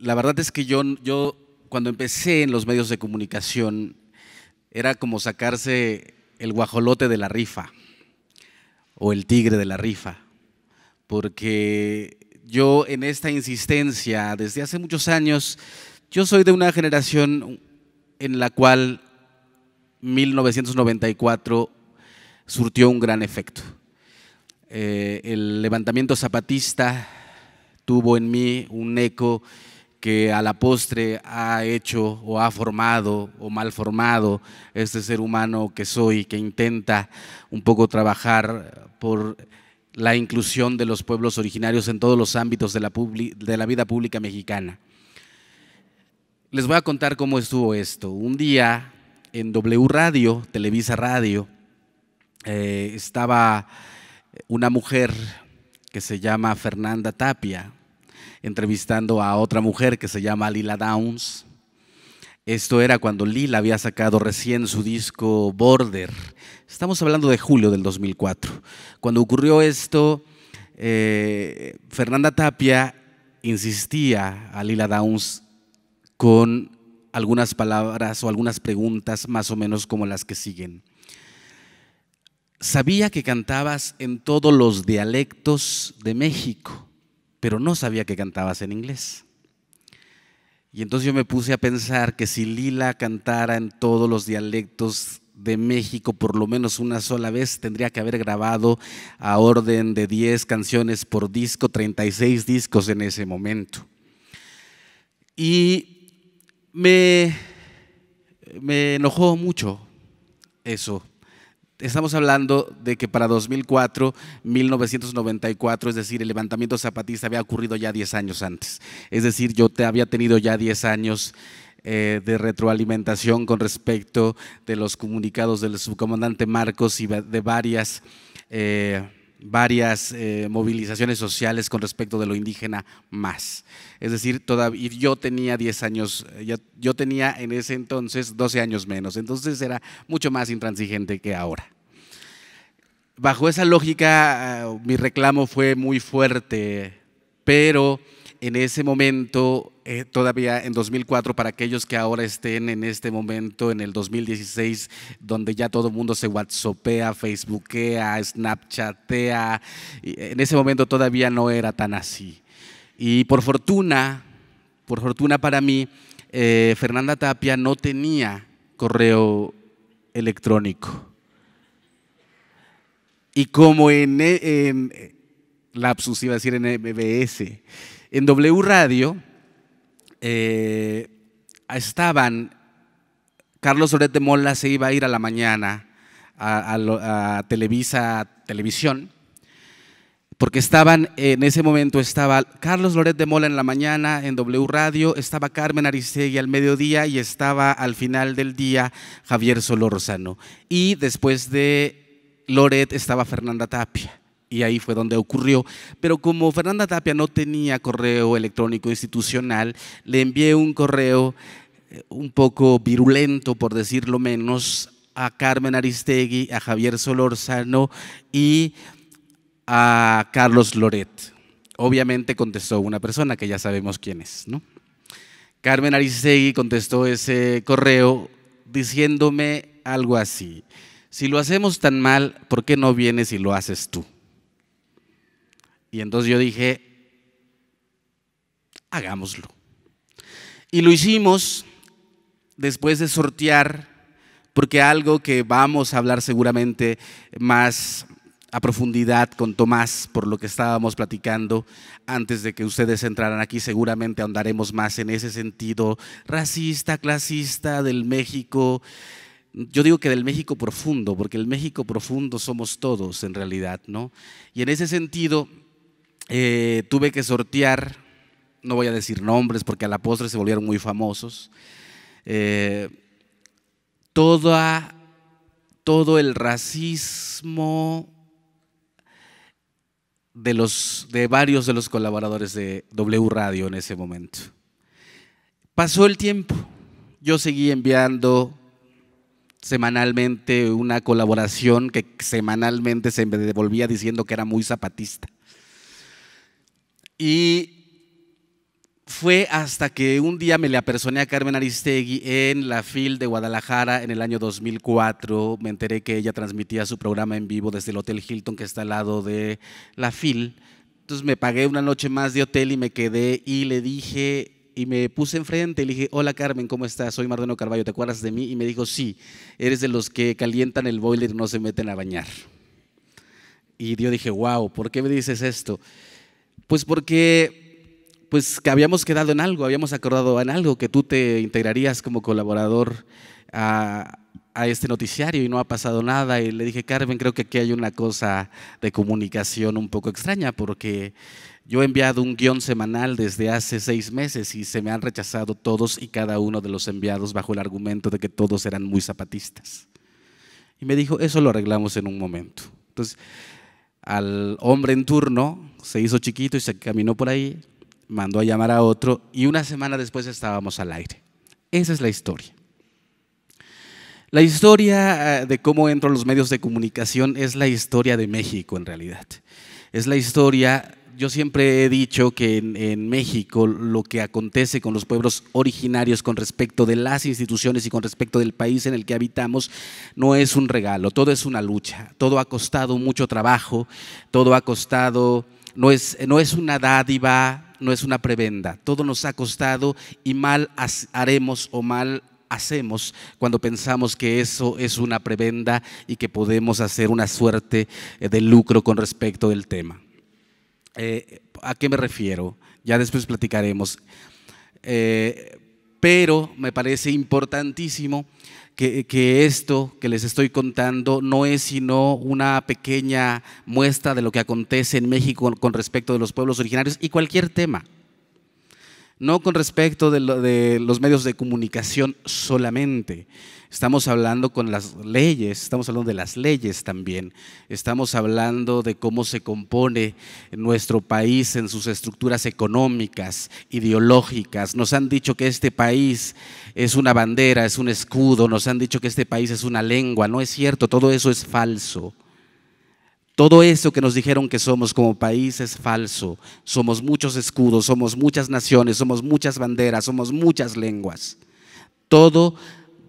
la verdad es que yo, yo cuando empecé en los medios de comunicación era como sacarse el guajolote de la rifa o el tigre de la rifa, porque yo en esta insistencia desde hace muchos años, yo soy de una generación en la cual 1994 surtió un gran efecto. Eh, el levantamiento zapatista tuvo en mí un eco que a la postre ha hecho o ha formado o mal formado este ser humano que soy, que intenta un poco trabajar por la inclusión de los pueblos originarios en todos los ámbitos de la, vida pública mexicana. Les voy a contar cómo estuvo esto. Un día en W Radio, Televisa Radio, eh, estaba una mujer que se llama Fernanda Tapia, entrevistando a otra mujer que se llama Lila Downs. Esto era cuando Lila había sacado recién su disco Border. Estamos hablando de julio del 2004. Cuando ocurrió esto, eh, Fernanda Tapia insistía a Lila Downs con algunas palabras o algunas preguntas más o menos como las que siguen. Sabía que cantabas en todos los dialectos de México pero no sabía que cantabas en inglés. Y entonces yo me puse a pensar que si Lila cantara en todos los dialectos de México por lo menos una sola vez, tendría que haber grabado a orden de 10 canciones por disco, 36 discos en ese momento. Y me, me enojó mucho eso Estamos hablando de que para 2004, 1994, es decir, el levantamiento zapatista había ocurrido ya 10 años antes. Es decir, yo te había tenido ya 10 años eh, de retroalimentación con respecto de los comunicados del subcomandante Marcos y de varias... Eh, varias eh, movilizaciones sociales con respecto de lo indígena más. Es decir, todavía, yo tenía 10 años, yo, yo tenía en ese entonces 12 años menos, entonces era mucho más intransigente que ahora. Bajo esa lógica, ah, mi reclamo fue muy fuerte, pero en ese momento, eh, todavía en 2004, para aquellos que ahora estén en este momento, en el 2016, donde ya todo el mundo se whatsappea, facebookea, snapchatea, en ese momento todavía no era tan así. Y por fortuna, por fortuna para mí, eh, Fernanda Tapia no tenía correo electrónico. Y como en, la lapsus, iba a decir en MBS, en W Radio eh, estaban, Carlos Loret de Mola se iba a ir a la mañana a, Televisa Televisión, porque estaban, en ese momento estaba Carlos Loret de Mola en la mañana en W Radio, estaba Carmen Aristegui al mediodía y estaba al final del día Javier Solórzano. Y después de Loret estaba Fernanda Tapia y ahí fue donde ocurrió. Pero como Fernanda Tapia no tenía correo electrónico institucional, le envié un correo eh, un poco virulento, por decirlo menos, a Carmen Aristegui, a Javier Solorzano y a Carlos Loret. Obviamente contestó una persona que ya sabemos quién es, ¿no? Carmen Aristegui contestó ese correo diciéndome algo así. Si lo hacemos tan mal, ¿por qué no vienes y lo haces tú? Y entonces yo dije, hagámoslo. Y lo hicimos después de sortear, porque algo que vamos a hablar seguramente más a profundidad con Tomás por lo que estábamos platicando antes de que ustedes entraran aquí. Seguramente ahondaremos más en ese sentido racista, clasista del México. Yo digo que del México profundo, porque el México profundo somos todos en realidad, ¿no? Y en ese sentido, eh, tuve que sortear, no voy a decir nombres porque a la postre se volvieron muy famosos, eh, toda, todo el racismo de, los, de varios de los colaboradores de W Radio en ese momento. Pasó el tiempo, yo seguí enviando semanalmente una colaboración que semanalmente se me devolvía diciendo que era muy zapatista. Y fue hasta que un día me le apersoné a Carmen Aristegui en la FIL de Guadalajara en el año 2004. Me enteré que ella transmitía su programa en vivo desde el Hotel Hilton que está al lado de la FIL. Entonces me pagué una noche más de hotel y me quedé y le dije y me puse enfrente y le dije, hola Carmen, ¿cómo estás? Soy Mariano Carballo, ¿te acuerdas de mí? Y me dijo, sí, eres de los que calientan el boiler y no se meten a bañar. Y yo dije, wow, ¿por qué me dices esto? Pues porque pues que habíamos quedado en algo, habíamos acordado en algo, que tú te integrarías como colaborador a, a este noticiario y no ha pasado nada. Y le dije, Carmen, creo que aquí hay una cosa de comunicación un poco extraña porque yo he enviado un guión semanal desde hace seis meses y se me han rechazado todos y cada uno de los enviados bajo el argumento de que todos eran muy zapatistas. Y me dijo, eso lo arreglamos en un momento. Entonces, al hombre en turno, se hizo chiquito y se caminó por ahí, mandó a llamar a otro y una semana después estábamos al aire. Esa es la historia. La historia eh, de cómo entro a los medios de comunicación es la historia de México en realidad. Es la historia yo siempre he dicho que en, México lo que acontece con los pueblos originarios con respecto de las instituciones y con respecto del país en el que habitamos no es un regalo, todo es una lucha, todo ha costado mucho trabajo, todo ha costado, no es, no es una dádiva, no es una prebenda, todo nos ha costado y mal haremos o mal hacemos cuando pensamos que eso es una prebenda y que podemos hacer una suerte de lucro con respecto del tema. Eh, ¿A qué me refiero? Ya después platicaremos. Eh, pero me parece importantísimo que, que, esto que les estoy contando no es sino una pequeña muestra de lo que acontece en México con respecto de los pueblos originarios y cualquier tema no con respecto de, los medios de comunicación solamente. Estamos hablando con las leyes, estamos hablando de las leyes también. Estamos hablando de cómo se compone nuestro país en sus estructuras económicas, ideológicas. Nos han dicho que este país es una bandera, es un escudo, nos han dicho que este país es una lengua. No es cierto, todo eso es falso. Todo eso que nos dijeron que somos como país es falso. Somos muchos escudos, somos muchas naciones, somos muchas banderas, somos muchas lenguas. Todo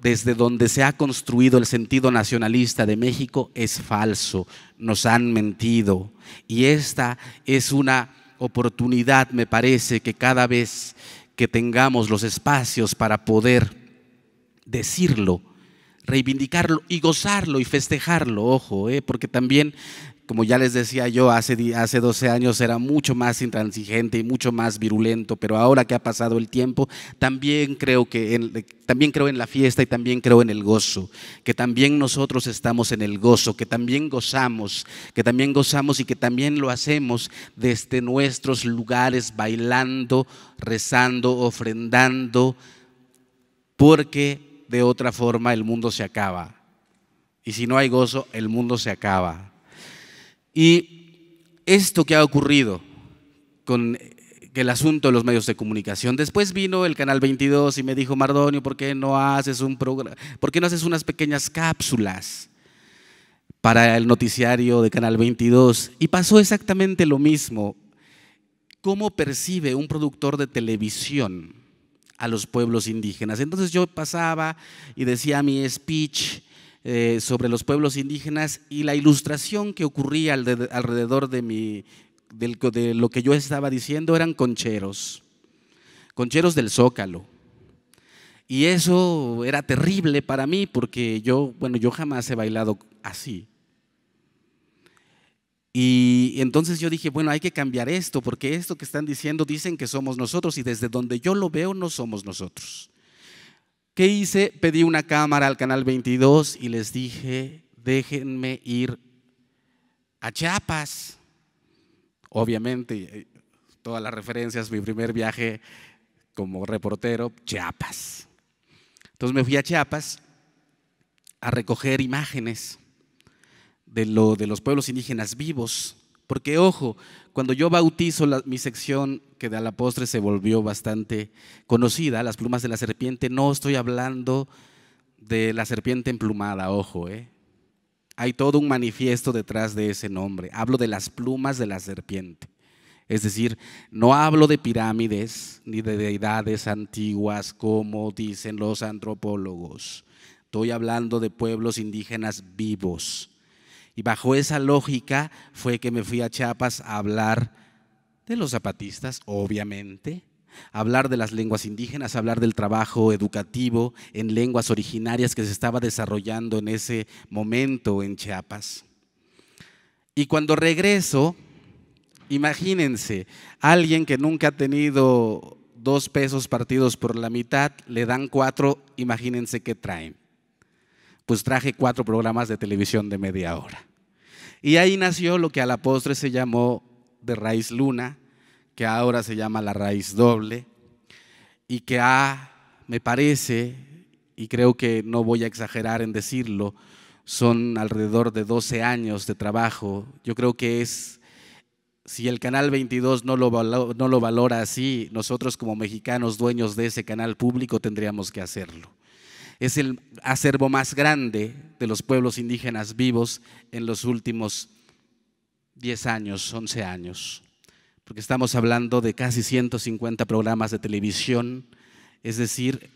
desde donde se ha construido el sentido nacionalista de México es falso. Nos han mentido. Y esta es una oportunidad, me parece, que cada vez que tengamos los espacios para poder decirlo, reivindicarlo y gozarlo y festejarlo, ojo, eh, porque también como ya les decía yo, hace, hace 12 años era mucho más intransigente y mucho más virulento, pero ahora que ha pasado el tiempo, también creo, que también creo en la fiesta y también creo en el gozo, que también nosotros estamos en el gozo, que también gozamos, que también gozamos y que también lo hacemos desde nuestros lugares, bailando, rezando, ofrendando, porque de otra forma el mundo se acaba. Y si no hay gozo, el mundo se acaba. Y esto que ha ocurrido con eh, el asunto de los medios de comunicación. Después vino el Canal 22 y me dijo, Mardonio, ¿por qué no haces un programa? qué no haces unas pequeñas cápsulas para el noticiario de Canal 22? Y pasó exactamente lo mismo. ¿Cómo percibe un productor de televisión a los pueblos indígenas? Entonces yo pasaba y decía mi speech eh, sobre los pueblos indígenas y la ilustración que ocurría alrededor de, mi, de lo que yo estaba diciendo eran concheros, concheros del zócalo. Y eso era terrible para mí porque yo, bueno, yo jamás he bailado así. Y entonces yo dije, bueno, hay que cambiar esto, porque esto que están diciendo dicen que somos nosotros y desde donde yo lo veo no somos nosotros. ¿Qué hice? Pedí una cámara al Canal 22 y les dije, déjenme ir a Chiapas. Obviamente, todas las referencias, mi primer viaje como reportero, Chiapas. Entonces me fui a Chiapas a recoger imágenes de, los pueblos indígenas vivos porque ojo, cuando yo bautizo mi sección, que de a la postre se volvió bastante conocida, las plumas de la serpiente, no estoy hablando de la serpiente emplumada, ojo, ¿eh? Hay todo un manifiesto detrás de ese nombre. Hablo de las plumas de la serpiente. Es decir, no hablo de pirámides ni de deidades antiguas como dicen los antropólogos. Estoy hablando de pueblos indígenas vivos y bajo esa lógica fue que me fui a Chiapas a hablar de los zapatistas, obviamente, hablar de las lenguas indígenas, hablar del trabajo educativo en lenguas originarias que se estaba desarrollando en ese momento en Chiapas. Y cuando regreso, imagínense, alguien que nunca ha tenido dos pesos partidos por la mitad, le dan cuatro, imagínense qué traen pues traje cuatro programas de televisión de media hora. Y ahí nació lo que a la postre se llamó de raíz luna, que ahora se llama la raíz doble, y que a me parece, y creo que no voy a exagerar en decirlo, son alrededor de 12 años de trabajo. Yo creo que es, si el Canal 22 no no lo valora así, nosotros como mexicanos dueños de ese canal público tendríamos que hacerlo. Es el acervo más grande de los pueblos indígenas vivos en los últimos 10 años, 11 años. Porque estamos hablando de casi 150 programas de televisión, es decir,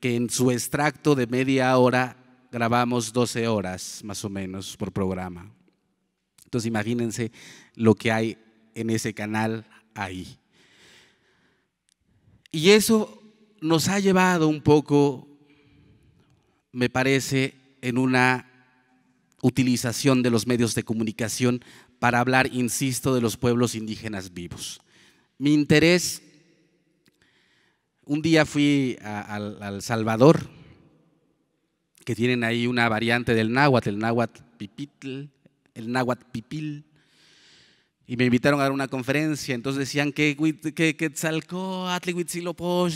que en su extracto de media hora grabamos 12 horas más o menos por programa. Entonces imagínense lo que hay en ese canal ahí. Y eso nos ha llevado un poco me parece, en una utilización de los medios de comunicación para hablar, insisto, de los pueblos indígenas vivos. Mi interés, un día fui a, El Salvador, que tienen ahí una variante del náhuatl, el náhuatl pipitl, el náhuatl pipil, y me invitaron a dar una conferencia. Entonces decían que Quetzalcoatl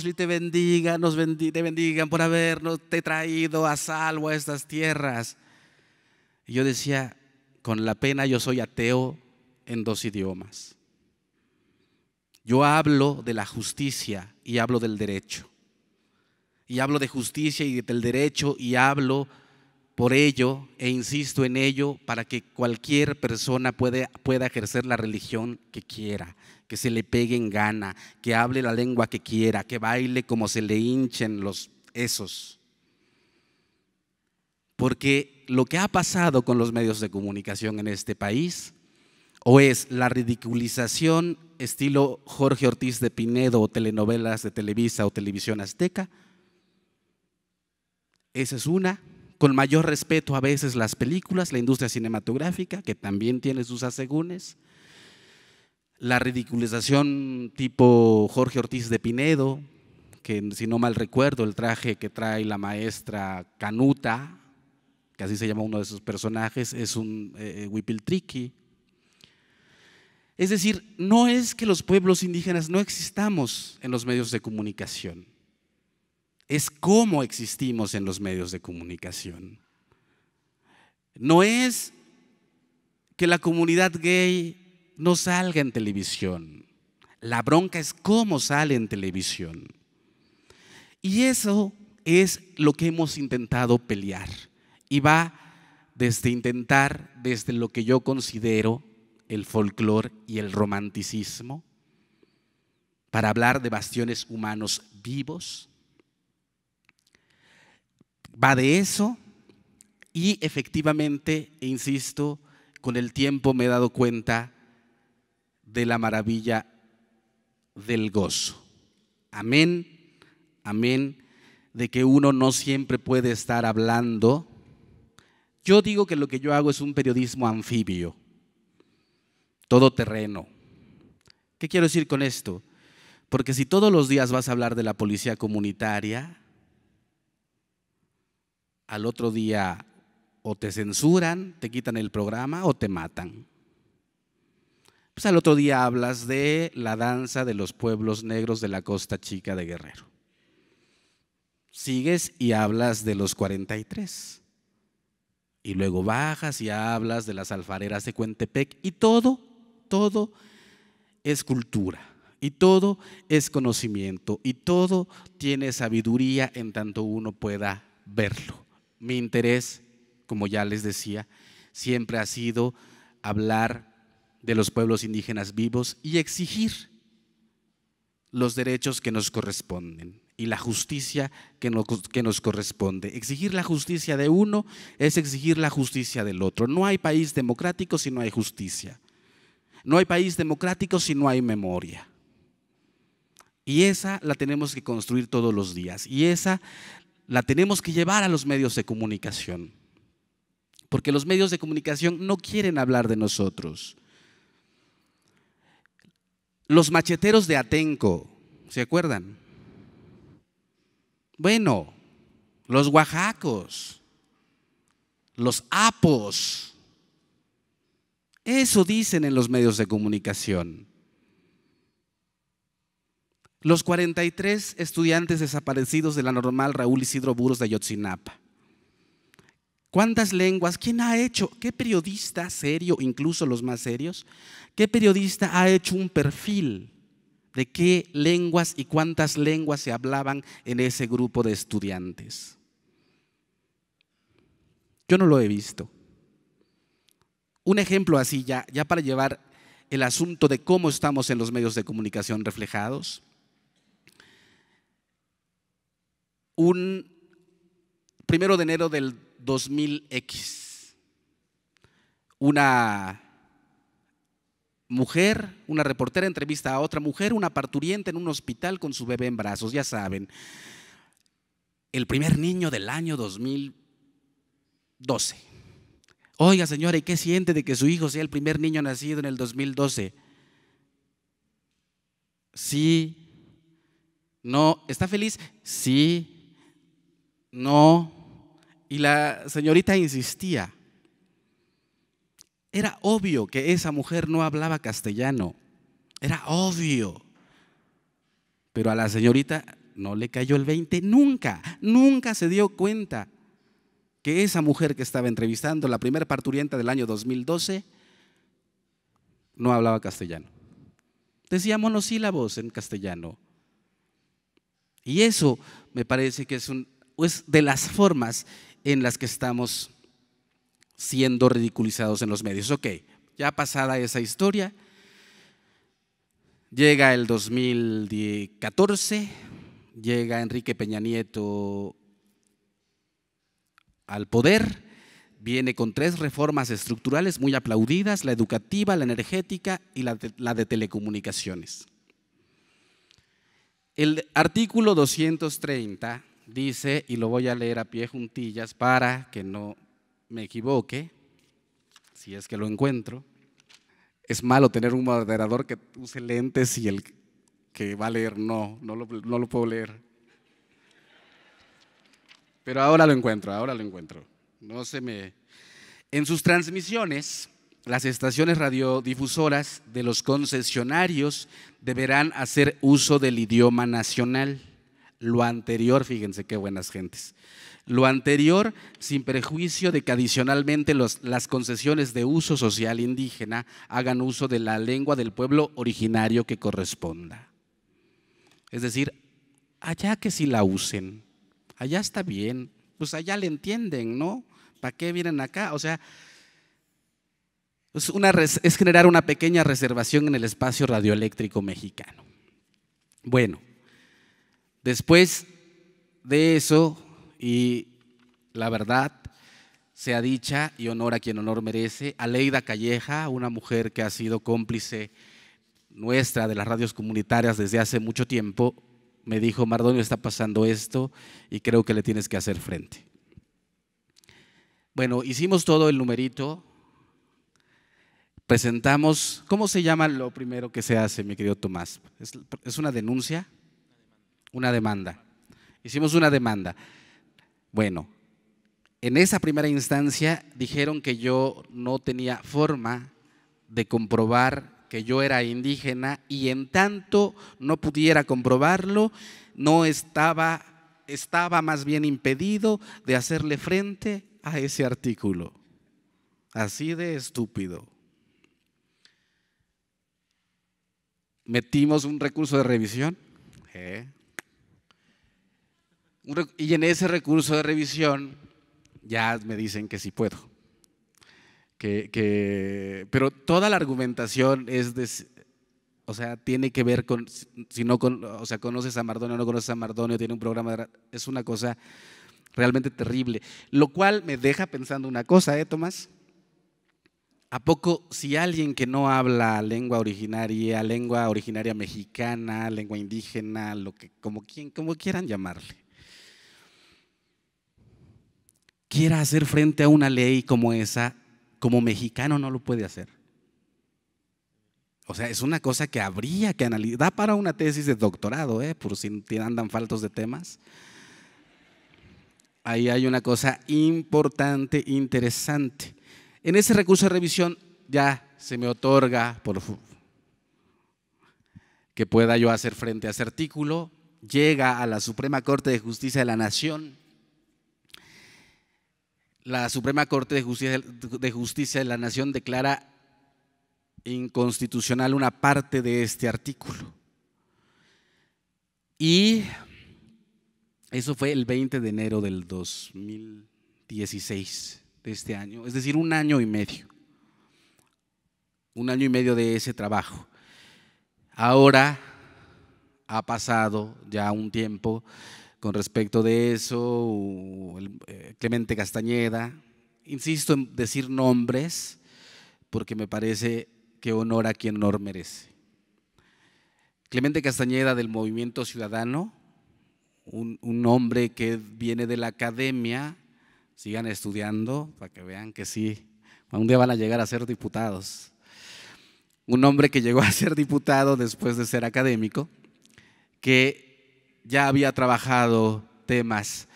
y te bendiga, nos te bendigan por habernos traído a salvo a estas tierras. Y yo decía, con la pena yo soy ateo en dos idiomas. Yo hablo de la justicia y hablo del derecho. Y hablo de justicia y del derecho y hablo por ello, e insisto en ello, para que cualquier persona puede, pueda ejercer la religión que quiera, que se le pegue en gana, que hable la lengua que quiera, que baile como se le hinchen los esos. Porque lo que ha pasado con los medios de comunicación en este país, o es la ridiculización estilo Jorge Ortiz de Pinedo o telenovelas de Televisa o Televisión Azteca, esa es una con mayor respeto a veces las películas, la industria cinematográfica, que también tiene sus asegúnes, la ridiculización tipo Jorge Ortiz de Pinedo, que si no mal recuerdo, el traje que trae la maestra Canuta, que así se llama uno de sus personajes, es un eh, eh Es decir, no es que los pueblos indígenas no existamos en los medios de comunicación es cómo existimos en los medios de comunicación. No es que la comunidad gay no salga en televisión. La bronca es cómo sale en televisión. Y eso es lo que hemos intentado pelear. Y va desde intentar, desde lo que yo considero el folclore y el romanticismo, para hablar de bastiones humanos vivos, va de eso y efectivamente, insisto, con el tiempo me he dado cuenta de la maravilla del gozo. Amén, amén, de que uno no siempre puede estar hablando. Yo digo que lo que yo hago es un periodismo anfibio, todo terreno. ¿Qué quiero decir con esto? Porque si todos los días vas a hablar de la policía comunitaria, al otro día o te censuran, te quitan el programa o te matan. Pues al otro día hablas de la danza de los pueblos negros de la costa chica de Guerrero. Sigues y hablas de los 43. Y luego bajas y hablas de las alfareras de Cuentepec. Y todo, todo es cultura. Y todo es conocimiento. Y todo tiene sabiduría en tanto uno pueda verlo. Mi interés, como ya les decía, siempre ha sido hablar de los pueblos indígenas vivos y exigir los derechos que nos corresponden y la justicia que nos, que nos, corresponde. Exigir la justicia de uno es exigir la justicia del otro. No hay país democrático si no hay justicia. No hay país democrático si no hay memoria. Y esa la tenemos que construir todos los días. Y esa la tenemos que llevar a los medios de comunicación. Porque los medios de comunicación no quieren hablar de nosotros. Los macheteros de Atenco, ¿se acuerdan? Bueno, los oaxacos, los apos. Eso dicen en los medios de comunicación. Los 43 estudiantes desaparecidos de la normal Raúl Isidro Buros de Ayotzinapa. ¿Cuántas lenguas? ¿Quién ha hecho? ¿Qué periodista serio, incluso los más serios? ¿Qué periodista ha hecho un perfil de qué lenguas y cuántas lenguas se hablaban en ese grupo de estudiantes? Yo no lo he visto. Un ejemplo así ya, ya para llevar el asunto de cómo estamos en los medios de comunicación reflejados. un primero de enero del 2000X. Una mujer, una reportera entrevista a otra mujer, una parturienta en un hospital con su bebé en brazos, ya saben. El primer niño del año 2012. Oiga, señora, ¿y qué siente de que su hijo sea el primer niño nacido en el 2012? Sí. No, ¿está feliz? Sí no. Y la señorita insistía. Era obvio que esa mujer no hablaba castellano. Era obvio. Pero a la señorita no le cayó el 20 nunca. Nunca se dio cuenta que esa mujer que estaba entrevistando, la primera parturienta del año 2012, no hablaba castellano. Decía monosílabos en castellano. Y eso me parece que es un es de las formas en las que estamos siendo ridiculizados en los medios. Ok, ya pasada esa historia, llega el 2014, llega Enrique Peña Nieto al poder, viene con tres reformas estructurales muy aplaudidas, la educativa, la energética y la de, la de telecomunicaciones. El artículo 230 dice, y lo voy a leer a pie juntillas para que no me equivoque, si es que lo encuentro. Es malo tener un moderador que use lentes y el que va a leer no, no lo, no lo puedo leer. Pero ahora lo encuentro, ahora lo encuentro. No se me... En sus transmisiones, las estaciones radiodifusoras de los concesionarios deberán hacer uso del idioma nacional lo anterior, fíjense qué buenas gentes. Lo anterior, sin prejuicio de que adicionalmente las concesiones de uso social indígena hagan uso de la lengua del pueblo originario que corresponda. Es decir, allá que sí la usen, allá está bien, pues allá le entienden, ¿no? ¿Para qué vienen acá? O sea, es generar una pequeña reservación en el espacio radioeléctrico mexicano. Bueno, Después de eso, y la verdad sea dicha y honor a quien honor merece, Aleida Calleja, una mujer que ha sido cómplice nuestra de las radios comunitarias desde hace mucho tiempo, me dijo, Mardonio, está pasando esto y creo que le tienes que hacer frente. Bueno, hicimos todo el numerito, presentamos, ¿cómo se llama lo primero que se hace, mi querido Tomás? ¿Es, una denuncia? una demanda. Hicimos una demanda. Bueno, en esa primera instancia dijeron que yo no tenía forma de comprobar que yo era indígena y en tanto no pudiera comprobarlo, no estaba, estaba más bien impedido de hacerle frente a ese artículo. Así de estúpido. Metimos un recurso de revisión. ¿Eh? y en ese recurso de revisión ya me dicen que sí puedo. Que, pero toda la argumentación es, de, o sea, tiene que ver con, si no, con, o sea, conoces a Mardonio o no conoces a Mardonio, tiene un programa, es una cosa realmente terrible. Lo cual me deja pensando una cosa, ¿eh, Tomás? ¿A poco si alguien que no habla lengua originaria, lengua originaria mexicana, lengua indígena, lo que, como, quien, como quieran llamarle, quiera hacer frente a una ley como esa, como mexicano no lo puede hacer. O sea, es una cosa que habría que analizar. Da para una tesis de doctorado, ¿eh? por si andan faltos de temas. Ahí hay una cosa importante, interesante. En ese recurso de revisión ya se me otorga por que pueda yo hacer frente a ese artículo. Llega a la Suprema Corte de Justicia de la Nación la Suprema Corte de Justicia, de la Nación declara inconstitucional una parte de este artículo. Y eso fue el 20 de enero del 2016 de este año, es decir, un año y medio. Un año y medio de ese trabajo. Ahora ha pasado ya un tiempo con respecto de eso, eh, Clemente Castañeda. Insisto en decir nombres porque me parece que honor a quien honor merece. Clemente Castañeda del Movimiento Ciudadano, un, un, hombre que viene de la academia, sigan estudiando para que vean que sí, un día van a llegar a ser diputados. Un hombre que llegó a ser diputado después de ser académico, que ya había trabajado temas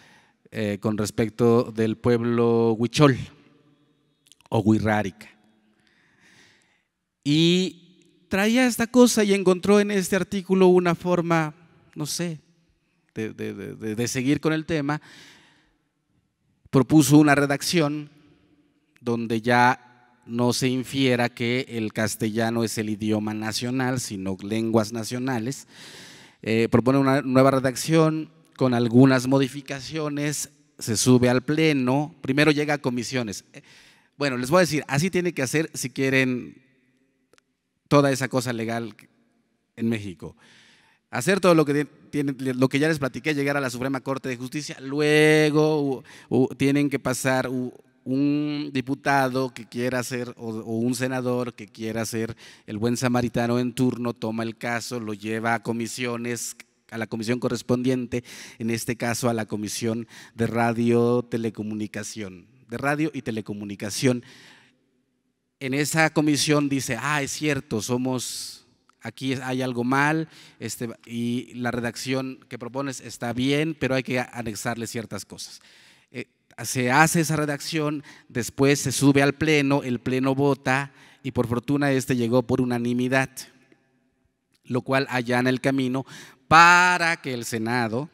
eh, con respecto del pueblo huichol o huirrárica. Y traía esta cosa y encontró en este artículo una forma, no sé, de seguir con el tema. Propuso una redacción donde ya no se infiera que el castellano es el idioma nacional, sino lenguas nacionales. Eh, propone una nueva redacción con algunas modificaciones, se sube al Pleno, primero llega a comisiones. Bueno, les voy a decir, así tiene que hacer si quieren toda esa cosa legal en México. Hacer todo lo que, tienen, lo que ya les platiqué, llegar a la Suprema Corte de Justicia, luego tienen que pasar un diputado que quiera ser, o, un senador que quiera ser el buen samaritano en turno, toma el caso, lo lleva a comisiones, a la comisión correspondiente, en este caso a la comisión de radio, telecomunicación, de radio y telecomunicación. En esa comisión dice, ah, es cierto, somos, aquí hay algo mal, este, y la redacción que propones está bien, pero hay que anexarle ciertas cosas se hace esa redacción, después se sube al Pleno, el Pleno vota y por fortuna este llegó por unanimidad, lo cual allana el camino para que el Senado,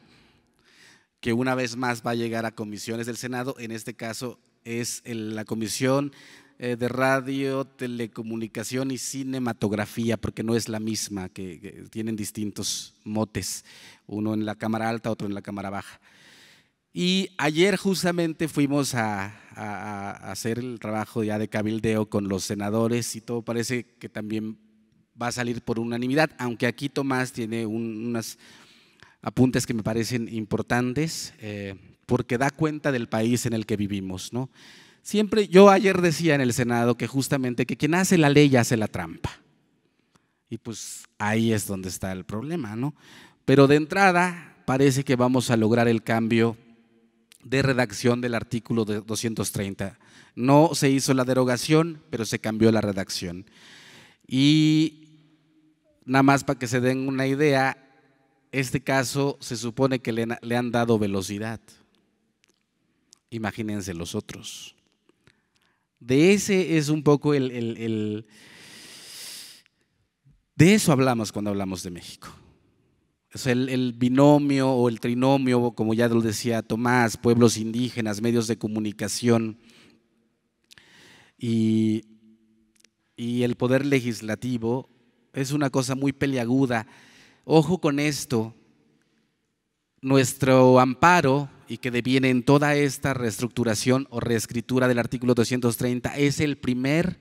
que una vez más va a llegar a comisiones del Senado, en este caso es la Comisión eh, de Radio, Telecomunicación y Cinematografía, porque no es la misma, que, tienen distintos motes, uno en la Cámara Alta, otro en la Cámara Baja. Y ayer justamente fuimos a, hacer el trabajo ya de cabildeo con los senadores y todo parece que también va a salir por unanimidad, aunque aquí Tomás tiene unas apuntes que me parecen importantes, eh, porque da cuenta del país en el que vivimos. ¿no? Siempre, yo ayer decía en el Senado que justamente que quien hace la ley hace la trampa. Y pues ahí es donde está el problema, ¿no? Pero de entrada parece que vamos a lograr el cambio de redacción del artículo 230. No se hizo la derogación, pero se cambió la redacción. Y nada más para que se den una idea, este caso se supone que le, han dado velocidad. Imagínense los otros. De ese es un poco el... De eso hablamos cuando hablamos de México el, binomio o el trinomio, como ya lo decía Tomás, pueblos indígenas, medios de comunicación y, y el poder legislativo es una cosa muy peliaguda. Ojo con esto, nuestro amparo y que deviene en toda esta reestructuración o reescritura del artículo 230 es el primer,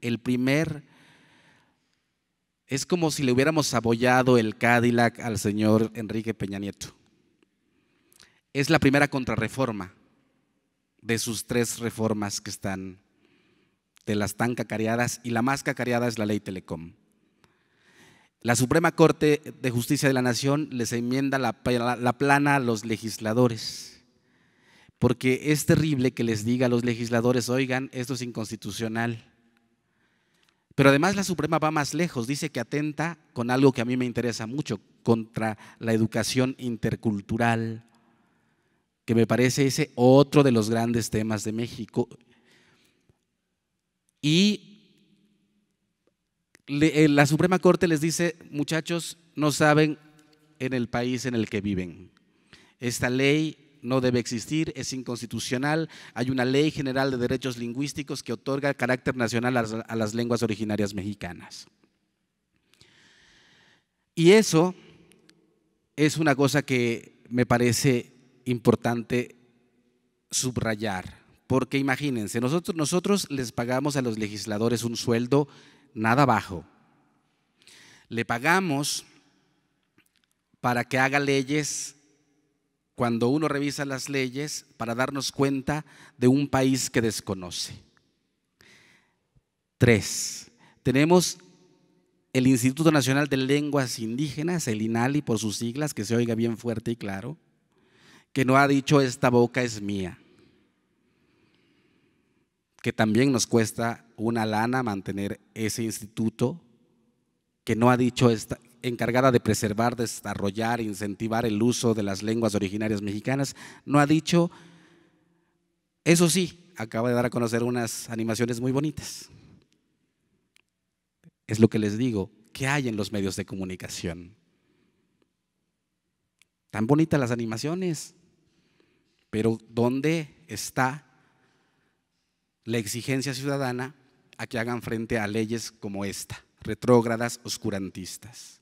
el primer es como si le hubiéramos abollado el Cadillac al señor Enrique Peña Nieto. Es la primera contrarreforma de sus tres reformas que están, de las tan cacareadas, y la más cacareada es la ley Telecom. La Suprema Corte de Justicia de la Nación les enmienda la, la, plana a los legisladores, porque es terrible que les diga a los legisladores, oigan, esto es inconstitucional. Pero además la Suprema va más lejos, dice que atenta con algo que a mí me interesa mucho, contra la educación intercultural, que me parece ese otro de los grandes temas de México. Y eh, la Suprema Corte les dice, muchachos, no saben en el país en el que viven. Esta ley no debe existir, es inconstitucional, hay una ley general de derechos lingüísticos que otorga carácter nacional a las, lenguas originarias mexicanas. Y eso es una cosa que me parece importante subrayar, porque imagínense, nosotros, nosotros les pagamos a los legisladores un sueldo nada bajo. Le pagamos para que haga leyes cuando uno revisa las leyes para darnos cuenta de un país que desconoce. Tres, tenemos el Instituto Nacional de Lenguas Indígenas, el INALI por sus siglas, que se oiga bien fuerte y claro, que no ha dicho esta boca es mía, que también nos cuesta una lana mantener ese instituto, que no ha dicho esta, encargada de preservar, desarrollar, incentivar el uso de las lenguas originarias mexicanas, no ha dicho, eso sí, acaba de dar a conocer unas animaciones muy bonitas. Es lo que les digo, ¿qué hay en los medios de comunicación? Tan bonitas las animaciones, pero ¿dónde está la exigencia ciudadana a que hagan frente a leyes como esta, retrógradas, oscurantistas?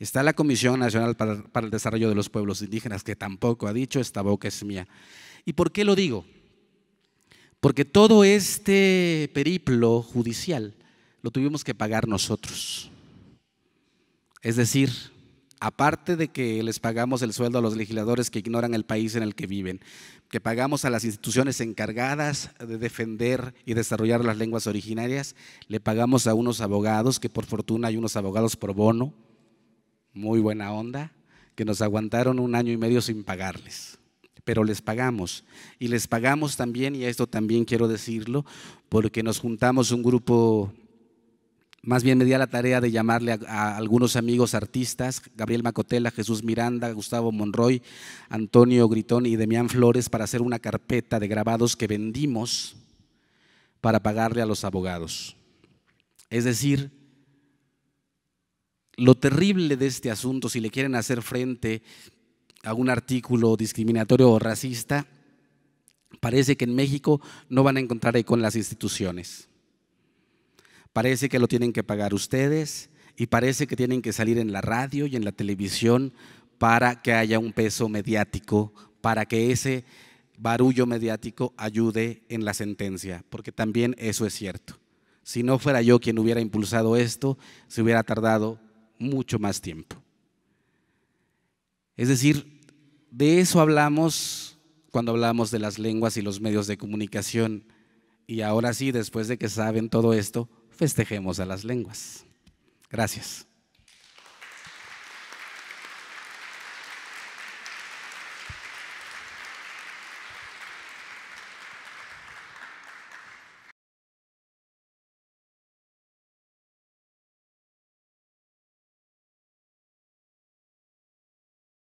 Está la Comisión Nacional para, el Desarrollo de los Pueblos Indígenas, que tampoco ha dicho, esta boca es mía. ¿Y por qué lo digo? Porque todo este periplo judicial lo tuvimos que pagar nosotros. Es decir, aparte de que les pagamos el sueldo a los legisladores que ignoran el país en el que viven, que pagamos a las instituciones encargadas de defender y desarrollar las lenguas originarias, le pagamos a unos abogados, que por fortuna hay unos abogados por bono, muy buena onda, que nos aguantaron un año y medio sin pagarles. Pero les pagamos. Y les pagamos también, y esto también quiero decirlo, porque nos juntamos un grupo más bien me dio la tarea de llamarle a, a, algunos amigos artistas, Gabriel Macotela, Jesús Miranda, Gustavo Monroy, Antonio Gritón y Demián Flores, para hacer una carpeta de grabados que vendimos para pagarle a los abogados. Es decir, lo terrible de este asunto, si le quieren hacer frente a un artículo discriminatorio o racista, parece que en México no van a encontrar con las instituciones. Parece que lo tienen que pagar ustedes y parece que tienen que salir en la radio y en la televisión para que haya un peso mediático, para que ese barullo mediático ayude en la sentencia, porque también eso es cierto. Si no fuera yo quien hubiera impulsado esto, se hubiera tardado mucho más tiempo. Es decir, de eso hablamos cuando hablamos de las lenguas y los medios de comunicación. Y ahora sí, después de que saben todo esto, festejemos a las lenguas. Gracias.